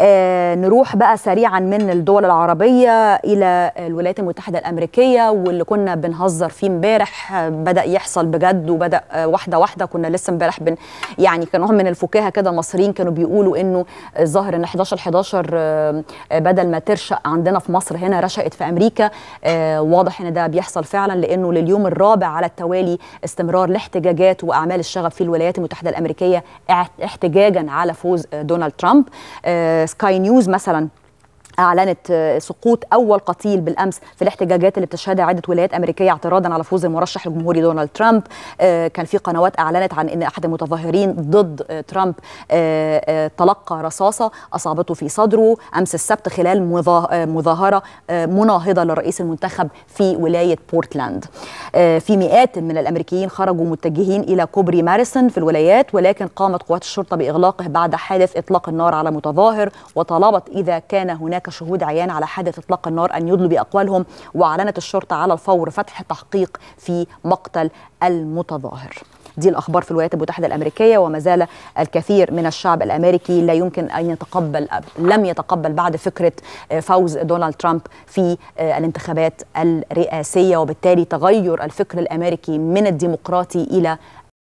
آه نروح بقى سريعا من الدول العربية إلى الولايات المتحدة الأمريكية واللي كنا بنهزر فيه امبارح بدأ يحصل بجد وبدأ آه واحدة واحدة كنا لسه امبارح بن يعني كانوا من الفكاهة كده المصريين كانوا بيقولوا إنه الظاهر إن 11 11 آه، بدل ما ترشق عندنا في مصر هنا رشقت في أمريكا آه، واضح إن ده بيحصل فعلا لأنه لليوم الرابع على التوالي استمرار الاحتجاجات وأعمال الشغب في الولايات المتحدة الأمريكية احتجاجا على فوز آه، دونالد ترامب آه، سكاي نيوز مثلا أعلنت سقوط أول قتيل بالأمس في الاحتجاجات اللي بتشهدها عدة ولايات أمريكية اعتراضا على فوز المرشح الجمهوري دونالد ترامب آه، كان في قنوات أعلنت عن أن أحد المتظاهرين ضد آه، ترامب آه، تلقى رصاصة أصابته في صدره أمس السبت خلال مظاهرة مناهضة للرئيس المنتخب في ولاية بورتلاند في مئات من الأمريكيين خرجوا متجهين إلى كوبري ماريسون في الولايات ولكن قامت قوات الشرطة بإغلاقه بعد حادث إطلاق النار على متظاهر وطلبت إذا كان هناك كشهود عيان على حادث اطلاق النار ان يدلوا باقوالهم واعلنت الشرطه على الفور فتح تحقيق في مقتل المتظاهر دي الأخبار في الولايات المتحدة الأمريكية وما زال الكثير من الشعب الأمريكي لا يمكن أن يتقبل لم يتقبل بعد فكرة آه، فوز دونالد ترامب في آه، الانتخابات الرئاسية وبالتالي تغير الفكر الأمريكي من الديمقراطي إلى